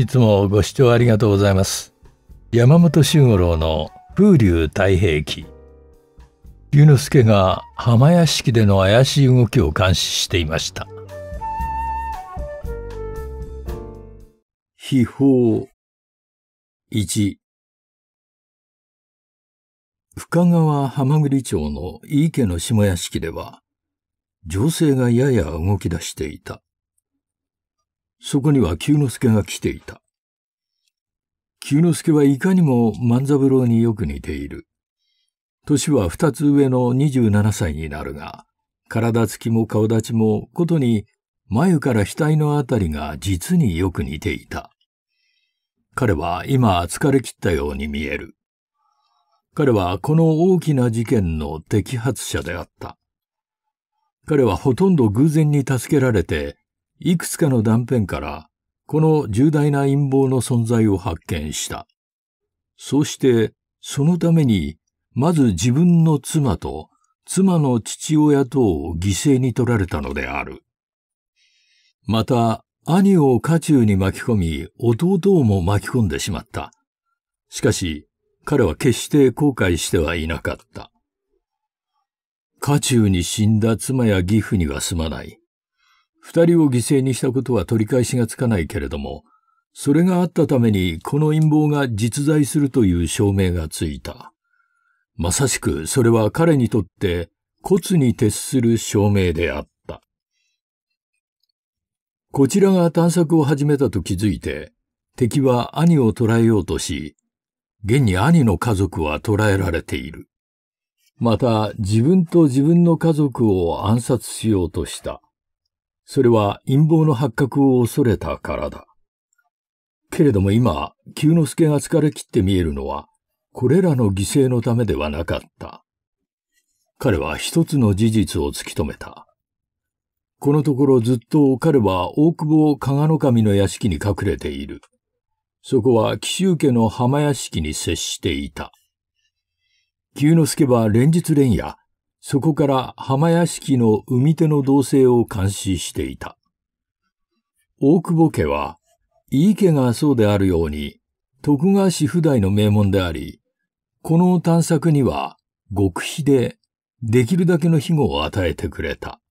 いつもご視聴ありがとうございます。山本周五郎の風流太平記。龍之介が浜屋敷での怪しい動きを監視していました。秘宝1深川浜栗町の井伊家の下屋敷では、情勢がやや動き出していた。そこには久之助が来ていた。久之助はいかにも万三郎によく似ている。年は二つ上の27歳になるが、体つきも顔立ちもことに眉から額のあたりが実によく似ていた。彼は今疲れ切ったように見える。彼はこの大きな事件の摘発者であった。彼はほとんど偶然に助けられていくつかの断片から、この重大な陰謀の存在を発見した。そして、そのために、まず自分の妻と、妻の父親とを犠牲に取られたのである。また、兄を家中に巻き込み、弟をも巻き込んでしまった。しかし、彼は決して後悔してはいなかった。家中に死んだ妻や義父にはすまない。二人を犠牲にしたことは取り返しがつかないけれども、それがあったためにこの陰謀が実在するという証明がついた。まさしくそれは彼にとって骨に徹する証明であった。こちらが探索を始めたと気づいて、敵は兄を捕らえようとし、現に兄の家族は捕らえられている。また自分と自分の家族を暗殺しようとした。それは陰謀の発覚を恐れたからだ。けれども今、久之助が疲れ切って見えるのは、これらの犠牲のためではなかった。彼は一つの事実を突き止めた。このところずっと彼は大久保加賀の神の屋敷に隠れている。そこは紀州家の浜屋敷に接していた。久之助は連日連夜、そこから浜屋敷の海手の動静を監視していた。大久保家は、井伊家がそうであるように、徳川氏不代の名門であり、この探索には極秘でできるだけの庇護を与えてくれた。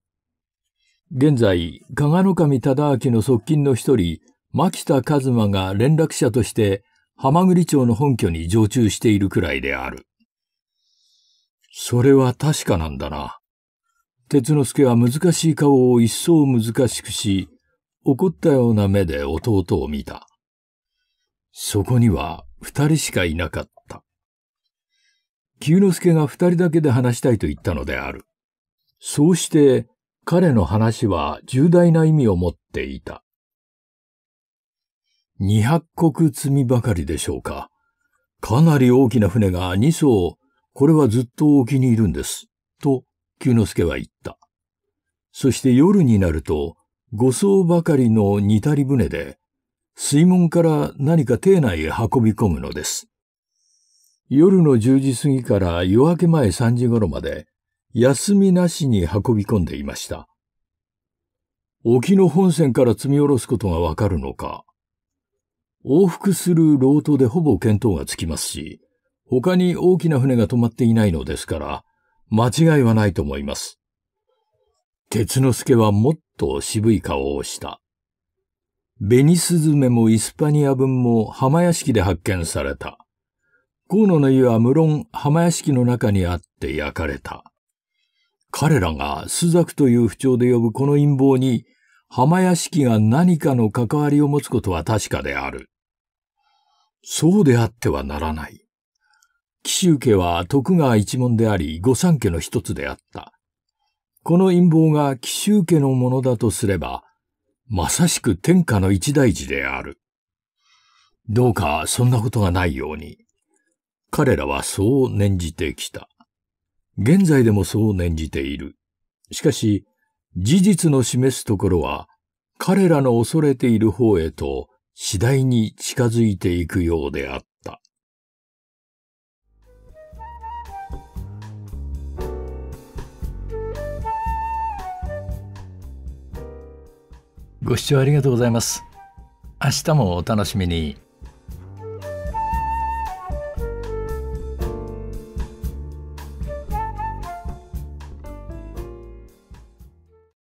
現在、加賀の神忠明の側近の一人、牧田一馬が連絡者として、浜栗町の本拠に常駐しているくらいである。それは確かなんだな。鉄之助は難しい顔を一層難しくし、怒ったような目で弟を見た。そこには二人しかいなかった。九之助が二人だけで話したいと言ったのである。そうして彼の話は重大な意味を持っていた。二百石積みばかりでしょうか。かなり大きな船が二艘これはずっと沖にいるんです。と、久之助は言った。そして夜になると、五層ばかりの煮たり船で、水門から何か邸内へ運び込むのです。夜の10時過ぎから夜明け前3時頃まで、休みなしに運び込んでいました。沖の本線から積み下ろすことがわかるのか。往復するロートでほぼ見当がつきますし、他に大きな船が止まっていないのですから、間違いはないと思います。鉄之助はもっと渋い顔をした。紅スズメもイスパニア分も浜屋敷で発見された。河野の湯は無論浜屋敷の中にあって焼かれた。彼らがスザクという不調で呼ぶこの陰謀に、浜屋敷が何かの関わりを持つことは確かである。そうであってはならない。紀州家は徳川一門であり、御三家の一つであった。この陰謀が紀州家のものだとすれば、まさしく天下の一大事である。どうかそんなことがないように。彼らはそう念じてきた。現在でもそう念じている。しかし、事実の示すところは、彼らの恐れている方へと次第に近づいていくようであった。ご視聴ありがとうございます。明日もお楽しみに。